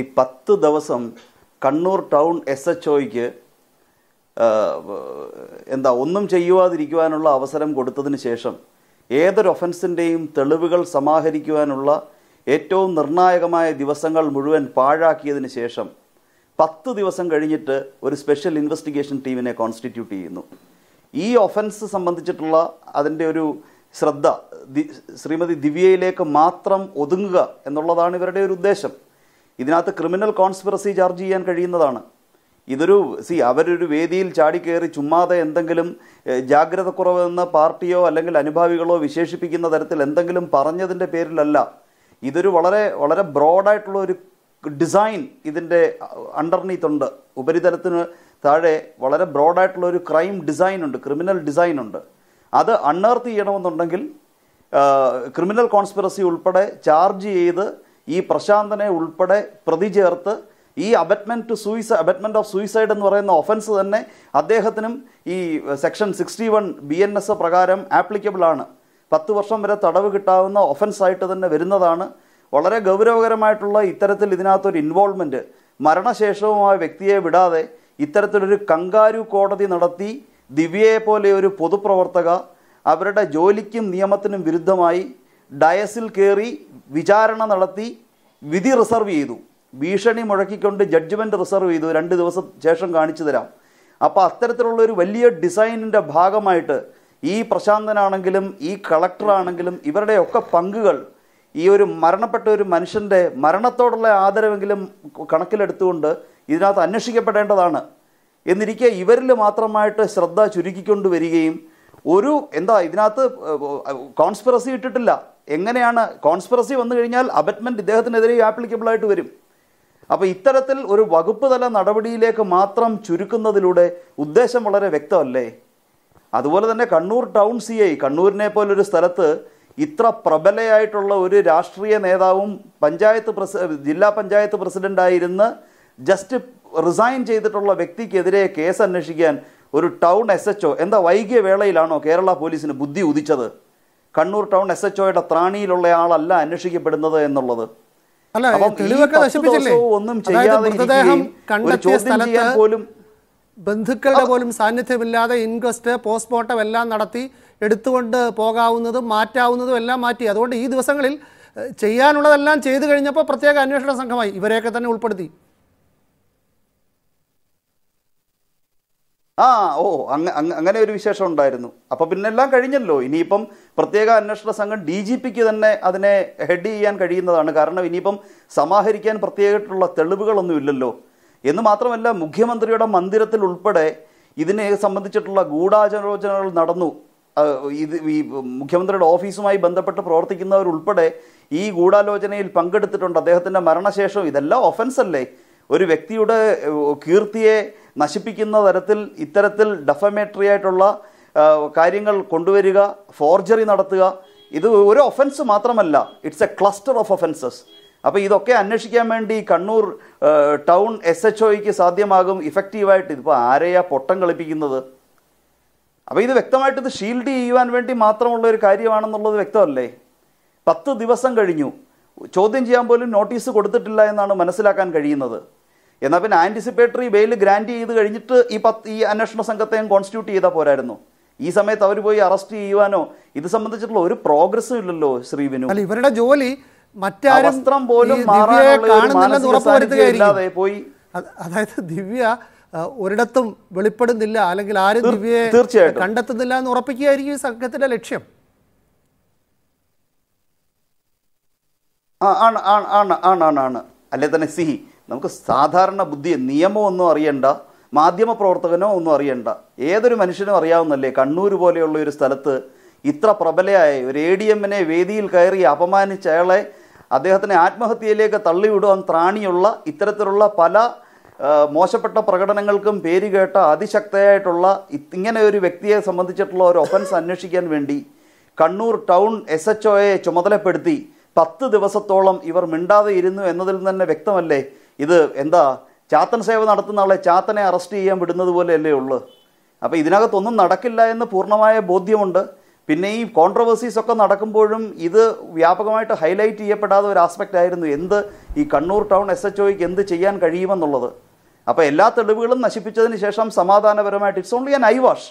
ഈ പത്ത് ദിവസം കണ്ണൂർ ടൗൺ എസ് എച്ച് ഒയ്ക്ക് എന്താ ഒന്നും ചെയ്യുവാതിരിക്കുവാനുള്ള അവസരം കൊടുത്തതിന് ശേഷം ഏതൊരു ഒഫൻസിൻ്റെയും തെളിവുകൾ സമാഹരിക്കുവാനുള്ള ഏറ്റവും നിർണായകമായ ദിവസങ്ങൾ മുഴുവൻ പാഴാക്കിയതിന് ശേഷം പത്ത് ദിവസം കഴിഞ്ഞിട്ട് ഒരു സ്പെഷ്യൽ ഇൻവെസ്റ്റിഗേഷൻ ടീമിനെ കോൺസ്റ്റിറ്റ്യൂട്ട് ചെയ്യുന്നു ഈ ഒഫൻസ് സംബന്ധിച്ചിട്ടുള്ള അതിൻ്റെ ഒരു ശ്രദ്ധ ശ്രീമതി ദിവ്യയിലേക്ക് മാത്രം ഒതുങ്ങുക എന്നുള്ളതാണ് ഇവരുടെ ഒരു ഉദ്ദേശം ഇതിനകത്ത് ക്രിമിനൽ കോൺസ്പിറസി ചാർജ് ചെയ്യാൻ കഴിയുന്നതാണ് ഇതൊരു സി അവരൊരു വേദിയിൽ ചാടിക്കയറി ചുമ്മാതെ എന്തെങ്കിലും ജാഗ്രത കുറവെന്ന് പാർട്ടിയോ അല്ലെങ്കിൽ അനുഭാവികളോ വിശേഷിപ്പിക്കുന്ന തരത്തിൽ എന്തെങ്കിലും പറഞ്ഞതിൻ്റെ പേരിലല്ല ഇതൊരു വളരെ വളരെ ബ്രോഡായിട്ടുള്ള ഒരു ഡിസൈൻ ഇതിൻ്റെ അണ്ടർനീത്തുണ്ട് ഉപരിതലത്തിന് താഴെ വളരെ ബ്രോഡായിട്ടുള്ള ഒരു ക്രൈം ഡിസൈൻ ഉണ്ട് ക്രിമിനൽ ഡിസൈൻ ഉണ്ട് അത് അണ്ണേർത്ത് ചെയ്യണമെന്നുണ്ടെങ്കിൽ ക്രിമിനൽ കോൺസ്പിറസി ഉൾപ്പെടെ ചാർജ് ചെയ്ത് ഈ പ്രശാന്തനെ ഉൾപ്പെടെ പ്രതി ചേർത്ത് ഈ അബറ്റ്മെൻറ്റ് ടു സൂയിസ അബറ്റ്മെൻറ്റ് ഓഫ് സൂയിസൈഡ് എന്ന് പറയുന്ന ഒഫൻസ് തന്നെ അദ്ദേഹത്തിനും ഈ section sixty one B N S പ്രകാരം ആപ്ലിക്കബിളാണ് പത്ത് വർഷം വരെ തടവ് കിട്ടാവുന്ന ഒഫൻസായിട്ട് തന്നെ വരുന്നതാണ് വളരെ ഗൗരവകരമായിട്ടുള്ള ഇത്തരത്തിൽ ഇതിനകത്തൊരു ഇൻവോൾവ്മെൻറ്റ് മരണശേഷവുമായ വ്യക്തിയെ വിടാതെ ഇത്തരത്തിലൊരു കങ്കാരു കോടതി നടത്തി ദിവ്യയെ പോലെ ഒരു പൊതുപ്രവർത്തക അവരുടെ ജോലിക്കും നിയമത്തിനും വിരുദ്ധമായി ഡയസിൽ കയറി വിചാരണ നടത്തി വിധി റിസർവ് ചെയ്തു ഭീഷണി മുഴക്കിക്കൊണ്ട് ജഡ്ജ്മെൻറ്റ് റിസർവ് ചെയ്തു രണ്ട് ദിവസം ശേഷം കാണിച്ചു തരാം അപ്പോൾ അത്തരത്തിലുള്ള ഒരു വലിയ ഡിസൈനിൻ്റെ ഭാഗമായിട്ട് ഈ പ്രശാന്തനാണെങ്കിലും ഈ കളക്ടറാണെങ്കിലും ഇവരുടെയൊക്കെ പങ്കുകൾ ഈ ഒരു മരണപ്പെട്ട ഒരു മനുഷ്യൻ്റെ മരണത്തോടുള്ള ആദരവെങ്കിലും കണക്കിലെടുത്തുകൊണ്ട് ഇതിനകത്ത് അന്വേഷിക്കപ്പെടേണ്ടതാണ് എന്നിരിക്കെ ഇവരിൽ മാത്രമായിട്ട് ശ്രദ്ധ ചുരുക്കിക്കൊണ്ട് വരികയും ഒരു എന്താ ഇതിനകത്ത് കോൺസ്പിറസി ഇട്ടിട്ടില്ല എങ്ങനെയാണ് കോൺസ്പിറസി വന്നു കഴിഞ്ഞാൽ അബറ്റ്മെൻറ്റ് ഇദ്ദേഹത്തിനെതിരെ ആപ്ലിക്കബിൾ ആയിട്ട് വരും അപ്പോൾ ഇത്തരത്തിൽ ഒരു വകുപ്പ് തല നടപടിയിലേക്ക് മാത്രം ചുരുക്കുന്നതിലൂടെ ഉദ്ദേശം വളരെ വ്യക്തമല്ലേ അതുപോലെ തന്നെ കണ്ണൂർ ടൗൺ സി ഐ കണ്ണൂരിനെ പോലൊരു സ്ഥലത്ത് ഇത്ര പ്രബലയായിട്ടുള്ള ഒരു രാഷ്ട്രീയ നേതാവും പഞ്ചായത്ത് പ്രസി ജില്ലാ പഞ്ചായത്ത് പ്രസിഡൻ്റായിരുന്ന് ജസ്റ്റ് റിസൈൻ ചെയ്തിട്ടുള്ള വ്യക്തിക്കെതിരെ കേസ് അന്വേഷിക്കാൻ ഒരു ടൗൺ എസ് എച്ച് എന്താ വൈകിയ വേളയിലാണോ കേരള പോലീസിന് ബുദ്ധി ഉദിച്ചത് കണ്ണൂർ ടൗൺ എസ് എച്ച് ഒയുടെ ത്രാണിയിലുള്ള ആളല്ല അന്വേഷിക്കപ്പെടുന്നത് എന്നുള്ളത് പോലും ബന്ധുക്കളുടെ പോലും സാന്നിധ്യമില്ലാതെ ഇൻക്വസ്റ്റ് പോസ്റ്റ്മോർട്ടം എല്ലാം നടത്തി എടുത്തുകൊണ്ട് പോകാവുന്നതും മാറ്റാവുന്നതും എല്ലാം മാറ്റി അതുകൊണ്ട് ഈ ദിവസങ്ങളിൽ ചെയ്യാനുള്ളതെല്ലാം ചെയ്തു കഴിഞ്ഞപ്പോൾ പ്രത്യേക അന്വേഷണ സംഘമായി ഇവരെയൊക്കെ തന്നെ ഉൾപ്പെടുത്തി ആ ഓ അങ്ങ അങ്ങനെ ഒരു വിശേഷം ഉണ്ടായിരുന്നു അപ്പോൾ പിന്നെ എല്ലാം കഴിഞ്ഞല്ലോ ഇനിയിപ്പം പ്രത്യേക അന്വേഷണ സംഘം ഡി ജി പിക്ക് തന്നെ അതിനെ ഹെഡ് ചെയ്യാൻ കഴിയുന്നതാണ് കാരണം ഇനിയിപ്പം സമാഹരിക്കാൻ പ്രത്യേകമായിട്ടുള്ള തെളിവുകളൊന്നും ഇല്ലല്ലോ എന്ന് മാത്രമല്ല മുഖ്യമന്ത്രിയുടെ മന്ദിരത്തിൽ ഉൾപ്പെടെ ഇതിനെ സംബന്ധിച്ചിട്ടുള്ള ഗൂഢാചരോചനകൾ നടന്നു ഇത് ഈ മുഖ്യമന്ത്രിയുടെ ഓഫീസുമായി ബന്ധപ്പെട്ട് പ്രവർത്തിക്കുന്നവരുൾപ്പെടെ ഈ ഗൂഢാലോചനയിൽ പങ്കെടുത്തിട്ടുണ്ട് അദ്ദേഹത്തിൻ്റെ മരണശേഷം ഇതെല്ലാം ഒഫൻസ് അല്ലേ ഒരു വ്യക്തിയുടെ കീർത്തിയെ നശിപ്പിക്കുന്ന തരത്തിൽ ഇത്തരത്തിൽ ഡെഫമേറ്ററി ആയിട്ടുള്ള കാര്യങ്ങൾ കൊണ്ടുവരിക ഫോർജറി നടത്തുക ഇത് ഒരു ഒഫൻസ് മാത്രമല്ല it's a cluster of offences അപ്പോൾ ഇതൊക്കെ അന്വേഷിക്കാൻ വേണ്ടി കണ്ണൂർ ടൗൺ എസ് എച്ച് ഒയ്ക്ക് സാധ്യമാകും ഇഫക്റ്റീവായിട്ട് ഇതിപ്പോൾ ആരെയാ പൊട്ടം കളിപ്പിക്കുന്നത് അപ്പോൾ ഇത് വ്യക്തമായിട്ട് ഇത് ഷീൽഡ് ചെയ്യുവാൻ വേണ്ടി മാത്രമുള്ള ഒരു കാര്യമാണെന്നുള്ളത് വ്യക്തമല്ലേ പത്ത് ദിവസം കഴിഞ്ഞു ചോദ്യം ചെയ്യാൻ പോലും നോട്ടീസ് കൊടുത്തിട്ടില്ല എന്നാണ് മനസ്സിലാക്കാൻ കഴിയുന്നത് എന്നാൽ പിന്നെ ആൻറ്റിസിപ്പേറ്ററി ബെയിൽ ഗ്രാൻഡ് ചെയ്ത് കഴിഞ്ഞിട്ട് ഈ പത്ത് ഈ അന്വേഷണ സംഘത്തെയും കോൺസ്റ്റിറ്റ്യൂട്ട് ചെയ്താൽ പോരായിരുന്നു ഈ സമയത്ത് അവർ പോയി അറസ്റ്റ് ചെയ്യുവാനോ ഇത് സംബന്ധിച്ചിട്ടുള്ള ഒരു പ്രോഗ്രസ്സും ഇല്ലല്ലോ ശ്രീവിനു അല്ല ഇവരുടെ ജോലി മറ്റാരും പോലും പോയി അതായത് ദിവ്യ ഒരിടത്തും വെളിപ്പെടുന്നില്ല അല്ലെങ്കിൽ ആരും ദിവ്യയെ തീർച്ചയായിട്ടും കണ്ടെത്തുന്നില്ല എന്ന് ഉറപ്പിക്കുകയായിരിക്കും ഈ സംഘത്തിന്റെ ലക്ഷ്യം ആണ് ആണ് ആണ് ആണ് ആണ് അല്ലെ തന്നെ സിഹി നമുക്ക് സാധാരണ ബുദ്ധി ഒന്നും അറിയണ്ട മാധ്യമ പ്രവർത്തകനോ ഒന്നും അറിയണ്ട ഏതൊരു മനുഷ്യനും അറിയാവുന്നല്ലേ കണ്ണൂർ പോലെയുള്ള ഒരു സ്ഥലത്ത് ഇത്ര പ്രബലയായ ഒരു എ ഡി എമ്മിനെ വേദിയിൽ കയറി അപമാനിച്ച അയാളെ അദ്ദേഹത്തിനെ ആത്മഹത്യയിലേക്ക് തള്ളിവിടുവാൻ ത്രാണിയുള്ള ഇത്തരത്തിലുള്ള പല മോശപ്പെട്ട പ്രകടനങ്ങൾക്കും കേട്ട അതിശക്തയായിട്ടുള്ള ഇങ്ങനെ ഒരു വ്യക്തിയെ സംബന്ധിച്ചിട്ടുള്ള ഒരു ഒഫൻസ് അന്വേഷിക്കാൻ വേണ്ടി കണ്ണൂർ ടൗൺ എസ് എച്ച് ഒയെ ചുമതലപ്പെടുത്തി പത്ത് ദിവസത്തോളം ഇവർ മിണ്ടാതെ ഇരുന്നു എന്നതിൽ തന്നെ വ്യക്തമല്ലേ ഇത് എന്താ ചാത്തൻ സേവ നടത്തുന്ന ആളെ ചാത്തനെ അറസ്റ്റ് ചെയ്യാൻ വിടുന്നത് പോലെയല്ലേ ഉള്ളൂ അപ്പോൾ ഇതിനകത്തൊന്നും നടക്കില്ല എന്ന് പൂർണ്ണമായ ബോധ്യമുണ്ട് പിന്നെ ഈ കോൺട്രവേഴ്സീസ് ഒക്കെ നടക്കുമ്പോഴും ഇത് വ്യാപകമായിട്ട് ഹൈലൈറ്റ് ചെയ്യപ്പെടാത്ത ഒരു ആസ്പെക്റ്റ് ആയിരുന്നു എന്ത് ഈ കണ്ണൂർ ടൗൺ എസ് എച്ച് ഒക്ക് എന്ത് ചെയ്യാൻ കഴിയുമെന്നുള്ളത് അപ്പോൾ എല്ലാ തെളിവുകളും നശിപ്പിച്ചതിന് ശേഷം സമാധാനപരമായിട്ട് ഇറ്റ്സ് ഓൺലി ആൻ വാഷ്